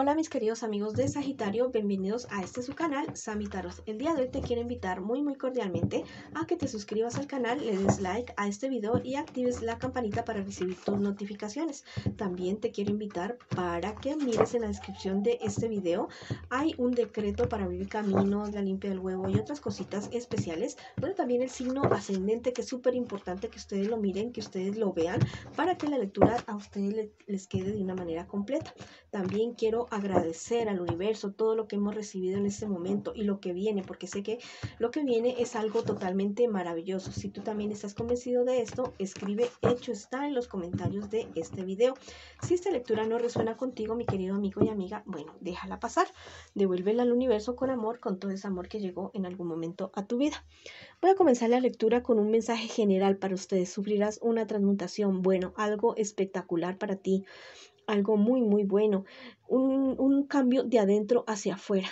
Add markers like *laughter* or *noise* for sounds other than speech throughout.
Hola mis queridos amigos de Sagitario, bienvenidos a este su canal, Samitaros. El día de hoy te quiero invitar muy muy cordialmente a que te suscribas al canal, le des like a este video y actives la campanita para recibir tus notificaciones. También te quiero invitar para que mires en la descripción de este video, hay un decreto para vivir caminos, la limpia del huevo y otras cositas especiales. pero también el signo ascendente que es súper importante que ustedes lo miren, que ustedes lo vean para que la lectura a ustedes les quede de una manera completa. También quiero agradecer al universo todo lo que hemos recibido en este momento y lo que viene, porque sé que lo que viene es algo totalmente maravilloso. Si tú también estás convencido de esto, escribe hecho está en los comentarios de este video. Si esta lectura no resuena contigo, mi querido amigo y amiga, bueno, déjala pasar, devuélvela al universo con amor, con todo ese amor que llegó en algún momento a tu vida. Voy a comenzar la lectura con un mensaje general para ustedes. Sufrirás una transmutación, bueno, algo espectacular para ti algo muy, muy bueno, un, cambio de adentro hacia afuera.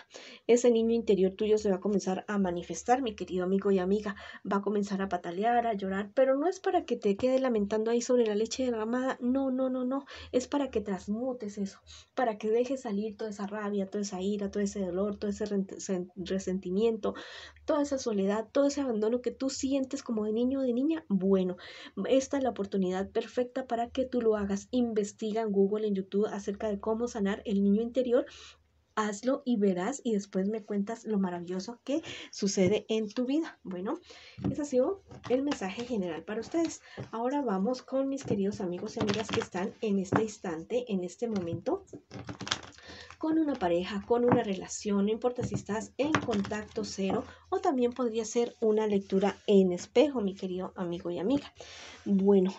Ese niño interior tuyo se va a comenzar a manifestar, mi querido amigo y amiga, va a comenzar a patalear, a llorar, pero no es para que te quede lamentando ahí sobre la leche derramada, no, no, no, no, es para que transmutes eso, para que dejes salir toda esa rabia, toda esa ira, todo ese dolor, todo ese resentimiento, toda esa soledad, todo ese abandono que tú sientes como de niño o de niña. Bueno, esta es la oportunidad perfecta para que tú lo hagas. Investiga en Google en YouTube acerca de cómo sanar el niño interior, hazlo y verás y después me cuentas lo maravilloso que sucede en tu vida. Bueno, ese ha sido el mensaje general para ustedes. Ahora vamos con mis queridos amigos y amigas que están en este instante, en este momento con una pareja, con una relación, no importa si estás en contacto cero o también podría ser una lectura en espejo, mi querido amigo y amiga. Bueno,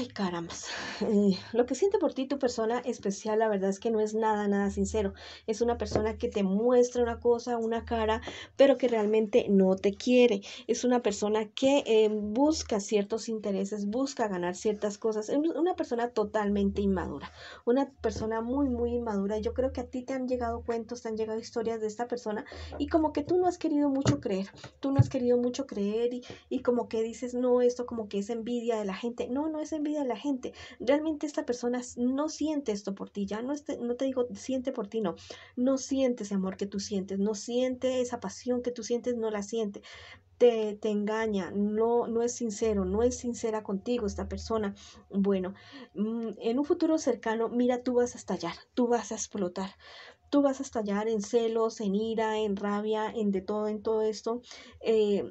Ay, caramba, eh, lo que siente por ti tu persona especial, la verdad es que no es nada, nada sincero. Es una persona que te muestra una cosa, una cara, pero que realmente no te quiere. Es una persona que em, busca ciertos intereses, busca ganar ciertas cosas. Es una persona totalmente inmadura. Una persona muy, muy inmadura. Yo creo que a ti te han llegado cuentos, te han llegado historias de esta persona y como que tú no has querido mucho creer. Tú no has querido mucho creer y, y como que dices, no, esto como que es envidia de la gente. No, no es envidia a la gente. Realmente esta persona no siente esto por ti, ya no, este, no te digo siente por ti, no. No siente ese amor que tú sientes, no siente esa pasión que tú sientes, no la siente. Te, engaña, no, no es sincero, no es sincera contigo esta persona. Bueno, mm, en un futuro cercano, mira, tú vas a estallar, tú vas a explotar, tú vas a estallar en celos, en ira, en rabia, en de todo, en todo esto. Eh,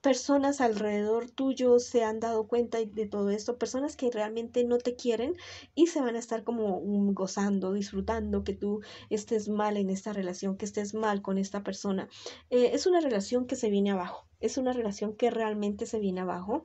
personas alrededor tuyo se han dado cuenta de todo esto, personas que realmente no te quieren y se van a estar como mm, gozando, disfrutando que tú estés mal en esta relación, que estés mal con esta persona. Eh, es una relación que se viene abajo, es una relación que realmente se viene abajo.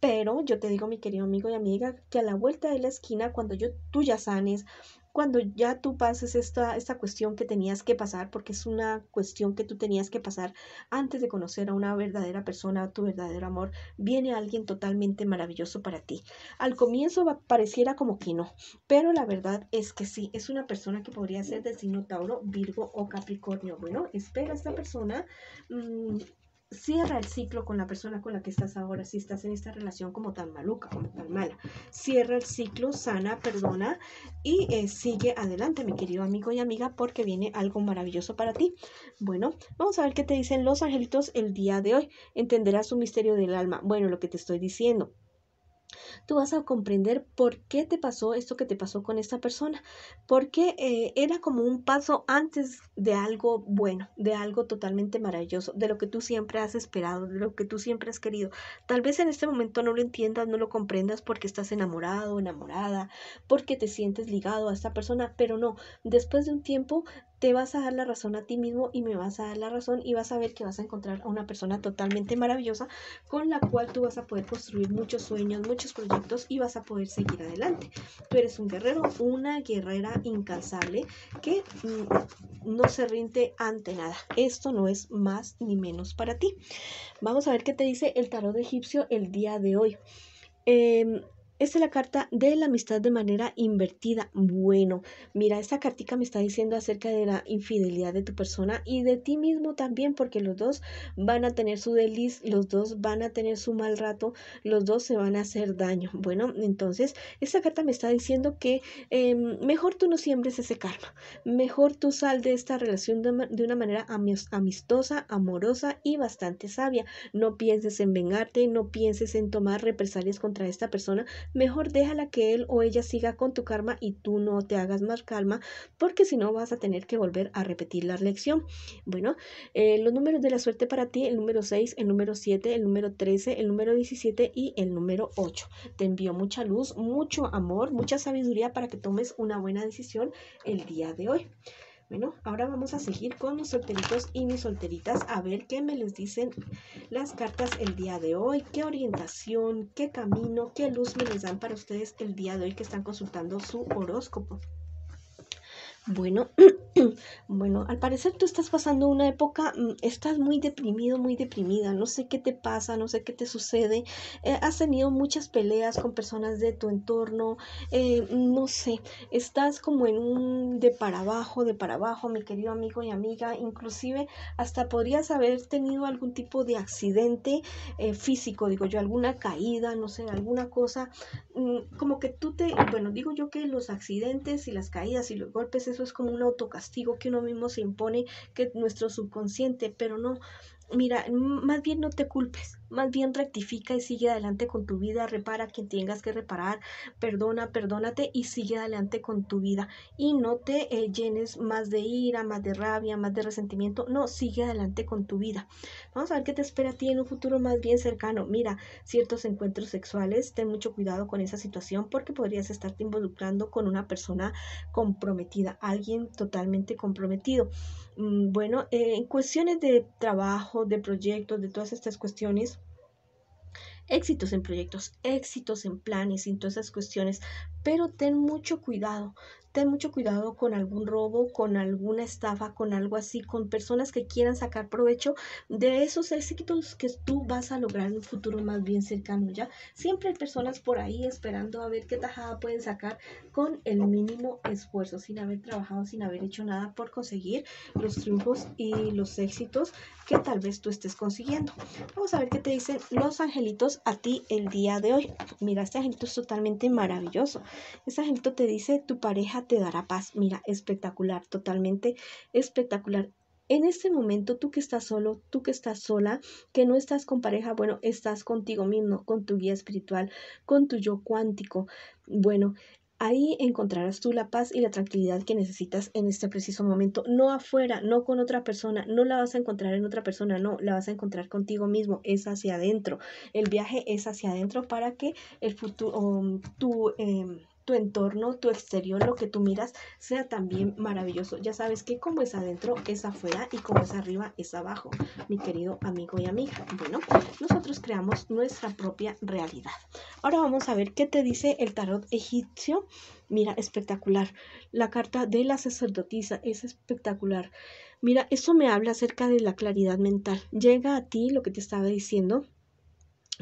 Pero yo te digo, mi querido amigo y amiga, que a la vuelta de la esquina, cuando yo, tú ya sanes, cuando ya tú pases esta, esta cuestión que tenías que pasar, porque es una cuestión que tú tenías que pasar antes de conocer a una verdadera persona, a tu verdadero amor, viene alguien totalmente maravilloso para ti. Al comienzo pareciera como que no, pero la verdad es que sí, es una persona que podría ser del signo Tauro, Virgo o Capricornio. Bueno, espera a esta persona. Mm, cierra el ciclo con la persona con la que estás ahora, si estás en esta relación como tan maluca, como tan mala. Cierra el ciclo, sana, perdona y eh, sigue adelante, mi querido amigo y amiga, porque viene algo maravilloso para ti. Bueno, vamos a ver qué te dicen los angelitos el día de hoy. Entenderás un misterio del alma. Bueno, lo que te estoy diciendo tú vas a comprender por qué te pasó esto que te pasó con esta persona, porque eh, era como un paso antes de algo bueno, de algo totalmente maravilloso, de lo que tú siempre has esperado, de lo que tú siempre has querido. Tal vez en este momento no lo entiendas, no lo comprendas porque estás enamorado, enamorada, porque te sientes ligado a esta persona, pero no, después de un tiempo te vas a dar la razón a ti mismo y me vas a dar la razón y vas a ver que vas a encontrar a una persona totalmente maravillosa con la cual tú vas a poder construir muchos sueños, muchos proyectos y vas a poder seguir adelante. Tú eres un guerrero, una guerrera incansable que mm, no se rinde ante nada. Esto no es más ni menos para ti. Vamos a ver qué te dice el tarot egipcio el día de hoy. Eh, esta es la carta de la amistad de manera invertida. Bueno, mira, esta cartica me está diciendo acerca de la infidelidad de tu persona y de ti mismo también, porque los dos van a tener su deliz, los dos van a tener su mal rato, los dos se van a hacer daño. Bueno, entonces, esta carta me está diciendo que em, mejor tú no siembres ese karma, mejor tú sal de esta relación de una manera amistosa, amorosa y bastante sabia. No pienses en vengarte, no pienses en tomar represalias contra esta persona, mejor déjala que él o ella siga con tu karma y tú no te hagas más calma, porque si no vas a tener que volver a repetir la lección. Bueno, eh, los números de la suerte para ti, el número 6, el número 7, el número 13, el número 17 y el número 8. Te envío mucha luz, mucho amor, mucha sabiduría para que tomes una buena decisión el día de hoy. Bueno, ahora vamos a seguir con mis solteritos y mis solteritas a ver qué me les dicen las cartas el día de hoy, qué orientación, qué camino, qué luz me les dan para ustedes el día de hoy que están consultando su horóscopo. Bueno, *clears throat* bueno, al parecer tú estás pasando una época, mm, estás muy deprimido, muy deprimida, no sé qué te pasa, no sé qué te sucede, eh, has tenido muchas peleas con personas de tu entorno, eh, no sé, estás como en un de para abajo, de para abajo, mi querido amigo y amiga, inclusive hasta podrías haber tenido algún tipo de accidente eh, físico, digo yo, alguna caída, no sé, alguna cosa, mm, como que tú te, bueno, digo yo que los accidentes y las caídas y los golpes es es como un autocastigo que uno mismo se impone, que nuestro subconsciente, pero no, mira, más bien no te culpes, más bien rectifica y sigue adelante con tu vida, repara quien tengas que reparar, perdona, perdónate y sigue adelante con tu vida. Y no te eh, llenes más de ira, más de rabia, más de resentimiento. No, sigue adelante con tu vida. Vamos a ver qué te espera a ti en un futuro más bien cercano. Mira, ciertos encuentros sexuales, ten mucho cuidado con esa situación porque podrías estarte involucrando con una persona comprometida, alguien totalmente comprometido. Mm, bueno, eh, en cuestiones de trabajo, de proyectos, de todas estas cuestiones, éxitos en proyectos, éxitos en planes y todas esas cuestiones pero ten mucho cuidado. Ten mucho cuidado con algún robo, con alguna estafa, con algo así, con personas que quieran sacar provecho de esos éxitos que tú vas a lograr en un futuro más bien cercano, ¿ya? Siempre hay personas por ahí esperando a ver qué tajada pueden sacar con el mínimo esfuerzo, sin haber trabajado, sin haber hecho nada por conseguir los triunfos y los éxitos que tal vez tú estés consiguiendo. Vamos a ver qué te dicen los angelitos a ti el día de hoy. Mira, este angelito es totalmente maravilloso. Esa gente te dice, tu pareja te dará paz. Mira, espectacular, totalmente espectacular. En este momento, tú que estás solo, tú que estás sola, que no estás con pareja, bueno, estás contigo mismo, con tu guía espiritual, con tu yo cuántico. Bueno, Ahí encontrarás tú la paz y la tranquilidad que necesitas en este preciso momento. No afuera, no con otra persona, no la vas a encontrar en otra persona, no, la vas a encontrar contigo mismo, es hacia adentro. El viaje es hacia adentro para que el futuro, mm, tu... Em, tu entorno, tu exterior, lo que tú miras, sea también maravilloso. Ya sabes que como es adentro, es afuera y como es arriba, es abajo, mi querido amigo y amiga. Bueno, nosotros creamos nuestra propia realidad. Ahora vamos a ver qué te dice el tarot egipcio. Mira, espectacular. La carta de la sacerdotisa es espectacular. Mira, eso me habla acerca de la claridad mental. Llega a ti lo que te estaba diciendo,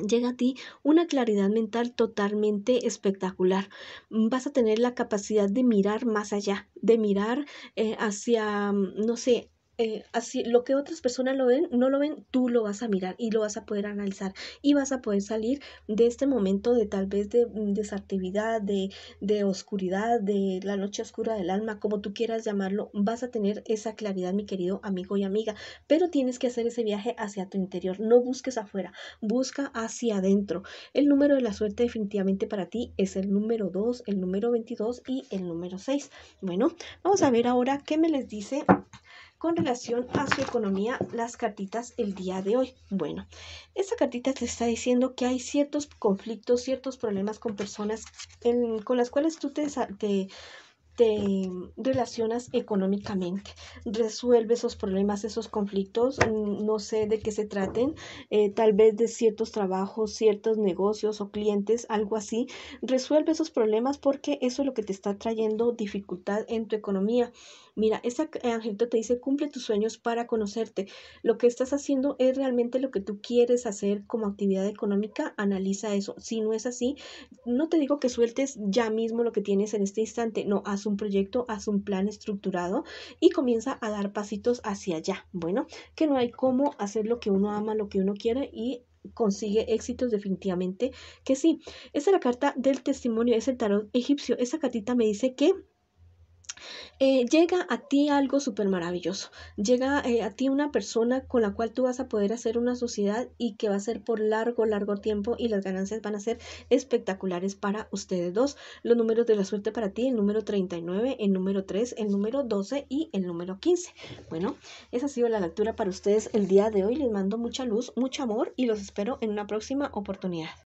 llega a ti una claridad mental totalmente espectacular. Vas a tener la capacidad de mirar más allá, de mirar eh, hacia, mm, no sé, eh, así, lo que otras personas lo ven, no lo ven, tú lo vas a mirar y lo vas a poder analizar y vas a poder salir de este momento de tal vez de mm, desactividad, de, de oscuridad, de la noche oscura del alma, como tú quieras llamarlo, vas a tener esa claridad, mi querido amigo y amiga, pero tienes que hacer ese viaje hacia tu interior, no busques afuera, busca hacia adentro. El número de la suerte definitivamente para ti es el número 2, el número 22 y el número 6. Bueno, vamos a ver ahora qué me les dice con relación a su economía las cartitas el día de hoy. Bueno, esta cartita te está diciendo que hay ciertos conflictos, ciertos problemas con personas con las cuales tú te, relacionas económicamente, resuelve esos problemas, esos conflictos, mm, no sé de qué se traten, eh, tal vez de ciertos trabajos, ciertos negocios o clientes, algo así, resuelve esos problemas porque eso es lo que te está trayendo dificultad en tu economía. Mira, ese eh, angelito te dice, cumple tus sueños para conocerte. Lo que estás haciendo es realmente lo que tú quieres hacer como actividad económica, analiza eso. Si no es así, no te digo que sueltes ya mismo lo que tienes en este instante, no, haz un proyecto, haz un plan estructurado y comienza a dar pasitos hacia allá. Bueno, que no hay cómo hacer lo que uno ama, lo que uno quiere y consigue éxitos definitivamente que sí. Esa es la carta del testimonio, es el tarot egipcio. Esa cartita me dice que eh, llega a ti algo súper maravilloso, llega eh, a ti una persona con la cual tú vas a poder hacer una sociedad y que va a ser por largo, largo tiempo y las ganancias van a ser espectaculares para ustedes dos. Los números de la suerte para ti, el número 39, el número 3, el número 12 y el número 15. Bueno, esa ha sido la lectura para ustedes el día de hoy. Les mando mucha luz, mucho amor y los espero en una próxima oportunidad.